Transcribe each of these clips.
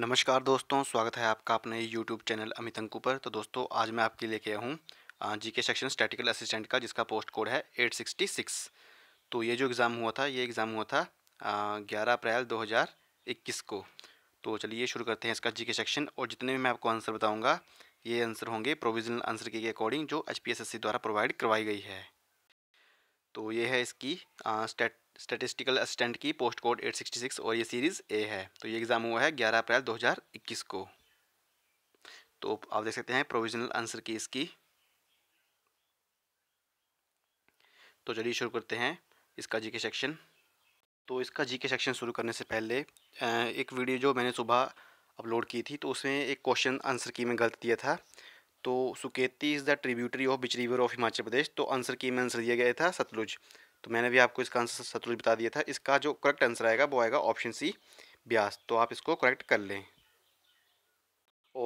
नमस्कार दोस्तों स्वागत है आपका अपने यूट्यूब चैनल अमित अंकू पर तो दोस्तों आज मैं आपके लिए के आया हूँ जी के सेक्शन स्टैटिकल असिस्टेंट का जिसका पोस्ट कोड है 866 तो ये जो एग्ज़ाम हुआ था ये एग्ज़ाम हुआ था ग्यारह अप्रैल 2021 को तो चलिए शुरू करते हैं इसका जी के सेक्शन और जितने भी मैं आपको आंसर बताऊँगा ये आंसर होंगे प्रोविजनल आंसर के अकॉर्डिंग जो एच द्वारा प्रोवाइड करवाई गई है तो ये है इसकी स्टेट स्टेटिस्टिकल असिस्टेंट की पोस्ट कोड 866 और ये सीरीज़ ए है तो ये एग्ज़ाम हुआ है 11 अप्रैल 2021 को तो आप देख सकते हैं प्रोविजनल आंसर की इसकी तो चलिए शुरू करते हैं इसका जीके सेक्शन तो इसका जीके सेक्शन शुरू करने से पहले एक वीडियो जो मैंने सुबह अपलोड की थी तो उसमें एक क्वेश्चन आंसर की में गलत दिया था तो Suketi is the tributary of which river of Himachal Pradesh तो आंसर की में आंसर दिया गया था सतलुज तो मैंने भी आपको इसका आंसर शत्रुज बता दिया था इसका जो करेक्ट आंसर आएगा वो आएगा ऑप्शन सी ब्यास तो आप इसको करेक्ट कर लें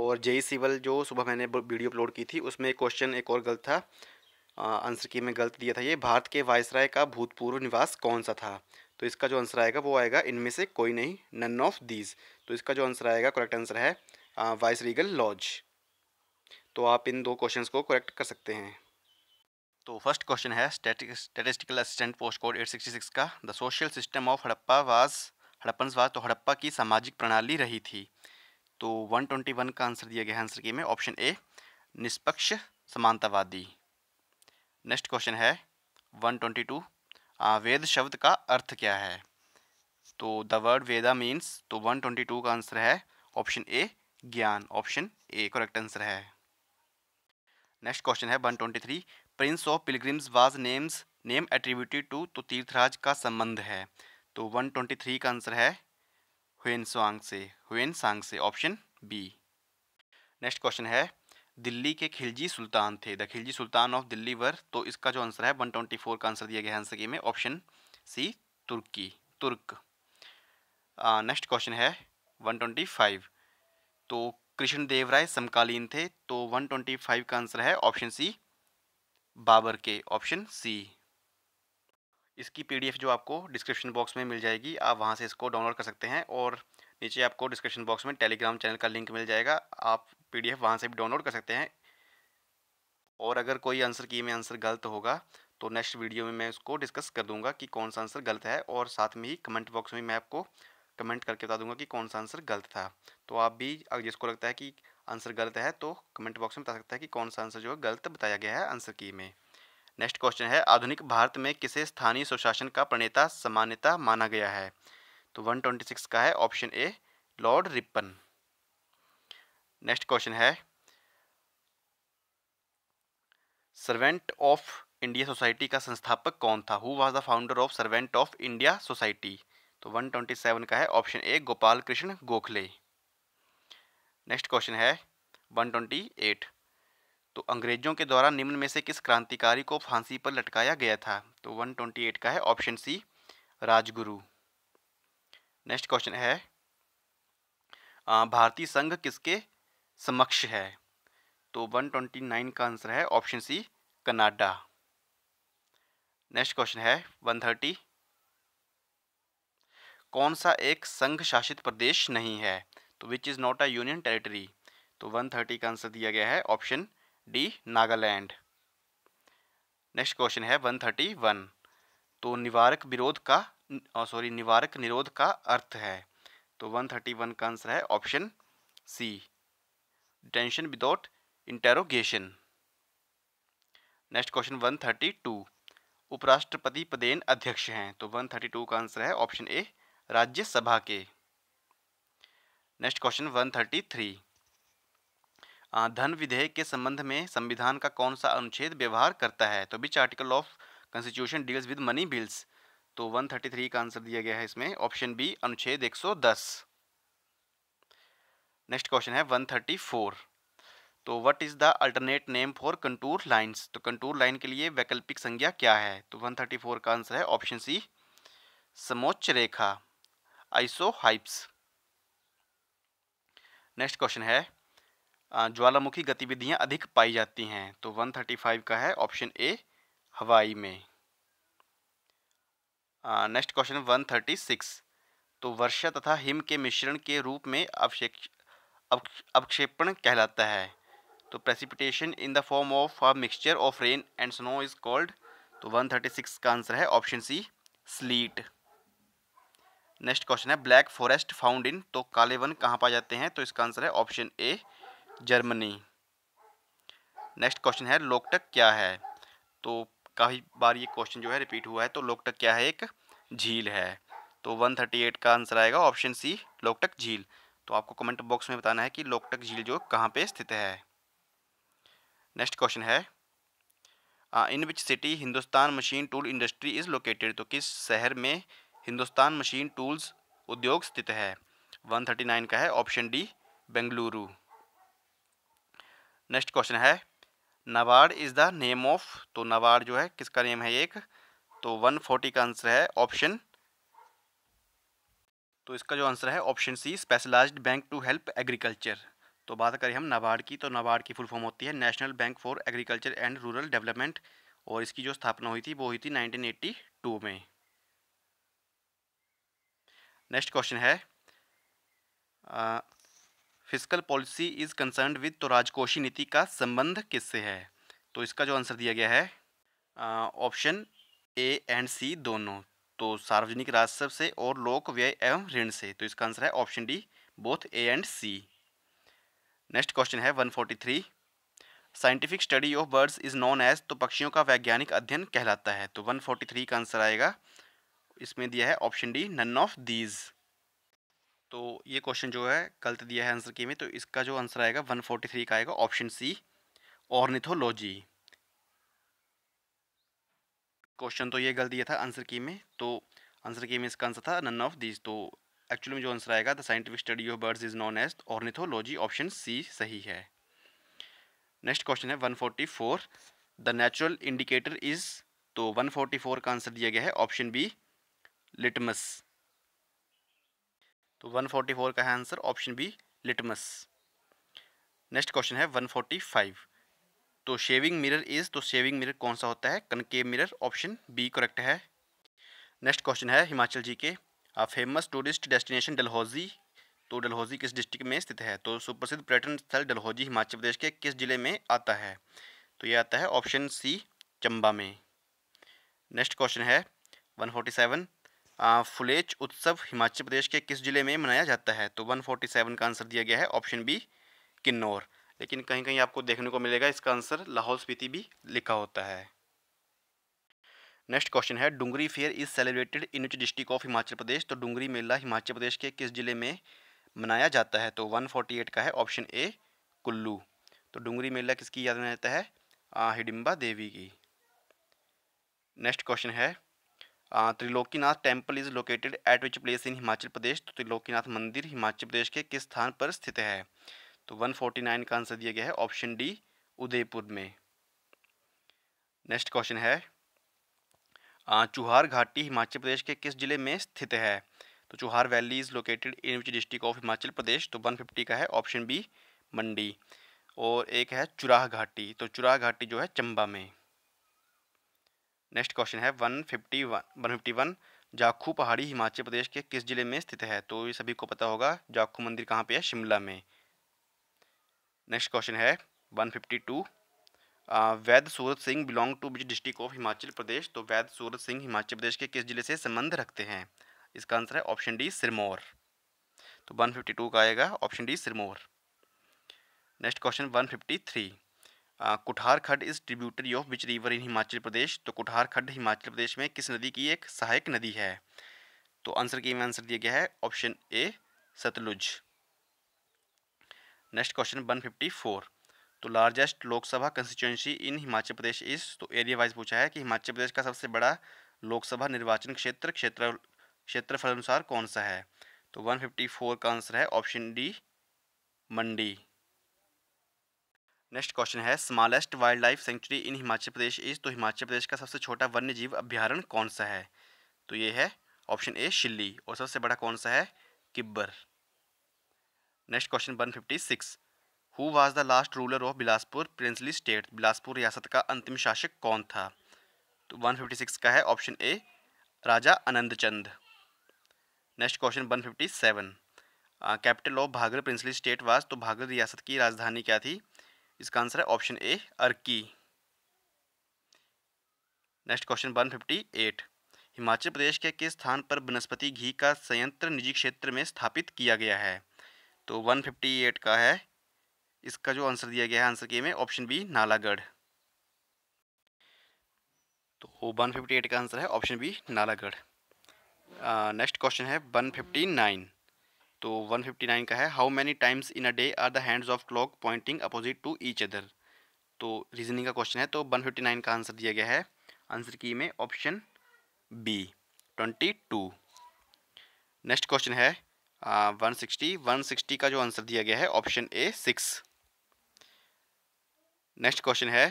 और जेई सिवल e जो सुबह मैंने वीडियो अपलोड की थी उसमें एक क्वेश्चन एक और गलत था आंसर की मैं गलत दिया था ये भारत के वायसराय का भूतपूर्व निवास कौन सा था तो इसका जो आंसर आएगा वो आएगा इनमें से कोई नहीं नन ऑफ दीज तो इसका जो आंसर आएगा करेक्ट आंसर है वाइस रीगल लॉज तो आप इन दो क्वेश्चंस को करेक्ट कर सकते हैं तो फर्स्ट क्वेश्चन है स्टेटिस्टिकल असिस्टेंट पोस्ट कोड 866 का the social system of Harappa was Harappan was तो हड़प्पा की सामाजिक प्रणाली रही थी तो 121 का आंसर दिया गया है आंसर की में ऑप्शन ए निष्पक्ष समानतावादी नेक्स्ट क्वेश्चन है 122 आ, वेद शब्द का अर्थ क्या है तो द वर्ड वेदा मीन्स तो 122 का आंसर है ऑप्शन ए ज्ञान ऑप्शन ए करेक्ट आंसर है नेक्स्ट क्वेश्चन है 123 prince of pilgrims was names name attributed to तो तीर्थराज का संबंध है तो 123 का आंसर है हुएन सांग से हुएन सांग से ऑप्शन बी नेक्स्ट क्वेश्चन है दिल्ली के खिलजी सुल्तान थे the Khilji sultan of Delhi were तो इसका जो आंसर है 124 का आंसर दिया गया है आंसर के में ऑप्शन सी तुर्की तुर्क नेक्स्ट क्वेश्चन है 125 तो कृष्ण देव राय समकालीन थे तो 125 का आंसर है ऑप्शन सी बाबर के ऑप्शन सी इसकी पीडीएफ जो आपको डिस्क्रिप्शन बॉक्स में मिल जाएगी आप वहाँ से इसको डाउनलोड कर सकते हैं और नीचे आपको डिस्क्रिप्शन बॉक्स में टेलीग्राम चैनल का लिंक मिल जाएगा आप पीडीएफ वहाँ से भी डाउनलोड कर सकते हैं और अगर कोई आंसर की में आंसर गलत होगा तो नेक्स्ट वीडियो में मैं उसको डिस्कस कर दूंगा कि कौन सा आंसर गलत है और साथ में ही कमेंट बॉक्स में मैं आपको कमेंट करके बता दूंगा कि कौन सा आंसर गलत था तो आप भी जिसको लगता है कि आंसर गलत है तो कमेंट बॉक्स में बता सकता है कि कौन सा आंसर जो है गलत बताया गया है आंसर की में नेक्स्ट क्वेश्चन है आधुनिक भारत में किसे स्थानीय सुशासन का प्रणेता सामान्यता माना गया है तो 126 का है option A Lord Ripon next question है सर्वेंट ऑफ इंडिया सोसाइटी का संस्थापक कौन था who was the founder of Servant of India Society तो 127 का है option A Gopal Krishna Gokhale next question है 128 तो अंग्रेजों के द्वारा निम्न में से किस क्रांतिकारी को फांसी पर लटकाया गया था तो 128 का है option C Rajguru next question है भारतीय संघ किसके समक्ष है तो 129 का आंसर है option C Canada next question है 130 कौन सा एक संघ शासित प्रदेश नहीं है तो which is not a union territory तो 130 का आंसर दिया गया है option D Nagaland next question है 131 तो निवारक विरोध का सॉरी निवारक निरोध का अर्थ है तो 131 का आंसर है option C detention without interrogation next question 132 उपराष्ट्रपति पदेन अध्यक्ष हैं तो 132 का आंसर है ऑप्शन ए राज्यसभा के next question one thirty three धन विधेयक के संबंध में संविधान का कौन सा अनुच्छेद व्यवहार करता है तो which article of constitution deals with money bills तो 133 का आंसर दिया गया है इसमें ऑप्शन बी अनुच्छेद 110 नेक्स्ट क्वेश्चन है 134 तो what is the alternate name for contour lines तो कंटूर लाइन के लिए वैकल्पिक संज्ञा क्या है तो 134 का आंसर है ऑप्शन सी समोच्च रेखा आइसो हाइप्स नेक्स्ट क्वेश्चन है ज्वालामुखी गतिविधियां अधिक पाई जाती हैं तो 135 का है ऑप्शन ए हवाई में नेक्स्ट क्वेश्चन 136 तो वर्षा तथा हिम के मिश्रण के रूप में अवशेष अवक्षेपण कहलाता है तो precipitation in the form of a mixture of rain and snow is called तो 136 का आंसर है option C sleet next question है ब्लैक फॉरेस्ट फाउंड इन तो काले वन कहाँ पाए जाते हैं तो इसका आंसर है option A Germany next question है लोकटक क्या है तो काफ़ी बार ये क्वेश्चन जो है रिपीट हुआ है तो लोकटक क्या है एक झील है तो 138 का आंसर आएगा ऑप्शन सी लोकटक झील तो आपको कमेंट बॉक्स में बताना है कि लोकटक झील जो कहाँ पे स्थित है नेक्स्ट क्वेश्चन है in which city Hindustan machine tool industry is located तो किस शहर में हिंदुस्तान मशीन टूल्स उद्योग स्थित है 139 का है option D Bengaluru next question है NABARD is the name of तो नवाड जो है किसका नेम है एक तो 140 का आंसर है ऑप्शन तो इसका जो आंसर है option C specialised bank to help agriculture तो बात करें हम नाबार्ड की तो नाबार्ड की फुल फॉर्म होती है national bank for agriculture and rural development और इसकी जो स्थापना हुई थी वो हुई थी 1982 में नेक्स्ट क्वेश्चन है physical policy is concern with तो राजकोषी नीति का संबंध किससे है तो इसका जो आंसर दिया गया है ऑप्शन ए एंड सी दोनों तो सार्वजनिक राजस्व से और लोक व्यय एवं ऋण से तो इसका आंसर है option D both A and C next question है 143 scientific study of birds is known as तो पक्षियों का वैज्ञानिक अध्ययन कहलाता है तो 143 का आंसर आएगा इसमें दिया है option D none of these तो ये क्वेश्चन जो है गलत दिया है आंसर की में तो इसका जो आंसर आएगा 143 का आएगा ऑप्शन सी ऑर्निथोलॉजी क्वेश्चन तो ये गलत दिया था आंसर की में तो आंसर की में इसका आंसर था नन ऑफ दीज तो एक्चुअली में जो आंसर आएगा the scientific study of birds is known as ornithology option C सही है नेक्स्ट क्वेश्चन है 144 द नेचुरल इंडिकेटर इज तो 144 का आंसर दिया गया है ऑप्शन बी लिटमस तो 144 का है answer option B litmus next question है 145 तो शेविंग मिरर इज तो शेविंग मिरर कौन सा होता है concave mirror option B correct है नेक्स्ट क्वेश्चन है हिमाचल जी के फेमस टूरिस्ट डेस्टिनेशन डलहौजी तो डलहौजी किस डिस्ट्रिक्ट में स्थित है तो सुप्रसिद्ध पर्यटन स्थल डलहौजी हिमाचल प्रदेश के किस जिले में आता है तो यह आता है ऑप्शन सी चंबा में नेक्स्ट क्वेश्चन है 147 फुलेच उत्सव हिमाचल प्रदेश के किस जिले में मनाया जाता है तो 147 का आंसर दिया गया है ऑप्शन बी किन्नौर लेकिन कहीं कहीं आपको देखने को मिलेगा इसका आंसर लाहौल स्पीति भी लिखा होता है नेक्स्ट क्वेश्चन है Dungri fair is celebrated in which district of Himachal Pradesh तो डूंगरी मेला हिमाचल प्रदेश के किस जिले में मनाया जाता है तो 148 का है ऑप्शन ए कुल्लू तो डूंगरी मेला किसकी याद में रहता है हिडिम्बा देवी की नेक्स्ट क्वेश्चन है Trilokinath temple is located at which place in Himachal Pradesh तो त्रिलोकीनाथ मंदिर हिमाचल प्रदेश के किस स्थान पर स्थित है तो 149 का आंसर दिया गया है ऑप्शन डी उदयपुर में नेक्स्ट क्वेश्चन है चुहार घाटी हिमाचल प्रदेश के किस जिले में स्थित है तो Chuhar valley is located in which district of Himachal Pradesh तो 150 का है ऑप्शन बी मंडी और एक है चुराह घाटी तो चुराह घाटी जो है चंबा में नेक्स्ट क्वेश्चन है one fifty one one fifty one Jakhu पहाड़ी हिमाचल प्रदेश के किस जिले में स्थित है तो ये सभी को पता होगा जाखू मंदिर कहाँ पे है शिमला में नेक्स्ट क्वेश्चन है one fifty two Vaid Surat Singh belong to which district of Himachal Pradesh तो वैद्य सूरत सिंह हिमाचल प्रदेश के किस जिले से संबंध रखते हैं इसका आंसर है ऑप्शन डी सिरमौर तो टू का आएगा option D Sirmaur next question three Kuthar Khad is tributary of which river in Himachal Pradesh तो कुठार खड्ड हिमाचल प्रदेश में किस नदी की एक सहायक नदी है तो आंसर की में आंसर दिया गया है option A Sutlej next question one fifty four तो largest Lok Sabha constituency in Himachal Pradesh is तो एरिया वाइज पूछा है कि हिमाचल प्रदेश का सबसे बड़ा लोकसभा निर्वाचन क्षेत्र क्षेत्र क्षेत्रफल अनुसार कौन सा है तो 154 का आंसर है option D Mandi next question है smallest wildlife sanctuary in Himachal Pradesh is तो हिमाचल प्रदेश का सबसे छोटा वन्य जीव अभ्यारण कौन सा है तो ये है ऑप्शन ए शिल्ली और सबसे बड़ा कौन सा है Kibber next question one fifty six who was the last ruler of Bilaspur princely state Bilaspur रियासत का अंतिम शासक कौन था तो वन फिफ्टी सिक्स का है option A Raja Anant Chand next question one fifty seven capital of Bhagal princely state was तो भागल रियासत की राजधानी क्या थी इसका आंसर है option A Arki next question one fifty eight Himachal Pradesh के किस स्थान पर वनस्पति घी का संयंत्र निजी क्षेत्र में स्थापित किया गया है तो 158 का है इसका जो आंसर दिया गया है आंसर के में ऑप्शन बी नालागढ़ तो 158 का आंसर है option B Nalagarh next question है 159 तो 159 का है how many times in a day are the hands of clock pointing opposite to each other तो रीजनिंग का क्वेश्चन है तो 159 का आंसर दिया गया है आंसर की में ऑप्शन बी 22 नेक्स्ट क्वेश्चन है वन सिक्सटी वन सिक्सटी का जो आंसर दिया गया है option A six next question है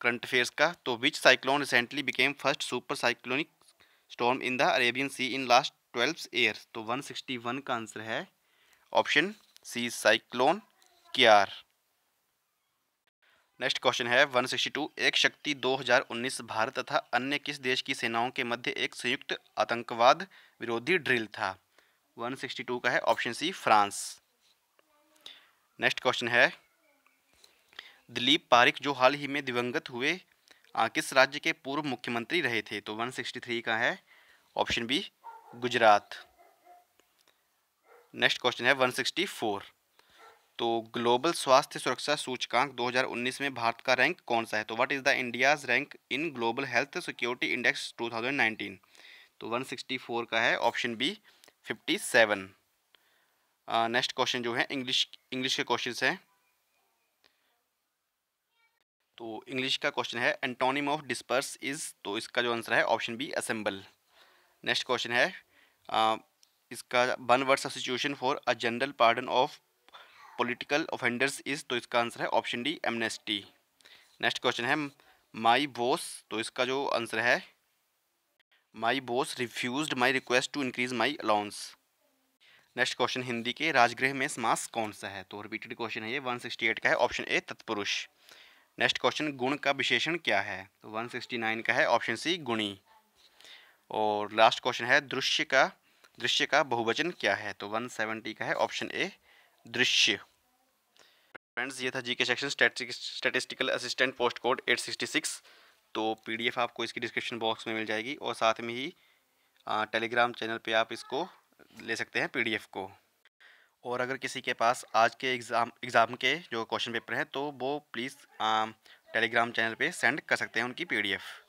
करंट अफेयर्स का तो which cyclone recently became first super cyclonic storm in the Arabian sea in last twelve year तो 161 का आंसर है option C cyclone Kyarr next question है 162 एक शक्ति 2019 भारत तथा अन्य किस देश की सेनाओं के मध्य एक संयुक्त आतंकवाद विरोधी ड्रिल था 162 का है option C France next question है दिलीप पारिक जो हाल ही में दिवंगत हुए किस राज्य के पूर्व मुख्यमंत्री रहे थे तो 163 का है option B Gujarat next question है 164 तो ग्लोबल स्वास्थ्य सुरक्षा सूचकांक 2019 में भारत का रैंक कौन सा है तो what is the India's rank in global health security index 2019 तो 164 का है ऑप्शन बी 57 नेक्स्ट क्वेश्चन जो है इंग्लिश इंग्लिश के क्वेश्चन हैं तो इंग्लिश का क्वेश्चन है एंटोनिम ऑफ डिस्पर्स इज़ तो इसका जो आंसर है option B assemble next question है आ, uh, इसका one word substitution for a general pardon of political offenders is तो इसका आंसर है option D amnesty next question है माई बॉस तो इसका जो आंसर है my boss refuse my request to increase my allowance next question Hindi के राजगृह में समास कौन सा है तो रिपीटेड क्वेश्चन है ये 168 का है ऑप्शन ए तत्पुरुष नेक्स्ट क्वेश्चन गुण का विशेषण क्या है तो 169 का है ऑप्शन सी गुणी और लास्ट क्वेश्चन है दृश्य का दृश्य का बहुवचन क्या है तो 170 का है ऑप्शन ए दृश्य फ्रेंड्स ये था GK section statistical assistant post code 866 तो पीडीएफ आपको इसकी डिस्क्रिप्शन बॉक्स में मिल जाएगी और साथ में ही टेलीग्राम चैनल पे आप इसको ले सकते हैं पीडीएफ को और अगर किसी के पास आज के एग्ज़ाम एग्ज़ाम के जो क्वेश्चन पेपर हैं तो वो प्लीज़ टेलीग्राम चैनल पे सेंड कर सकते हैं उनकी पीडीएफ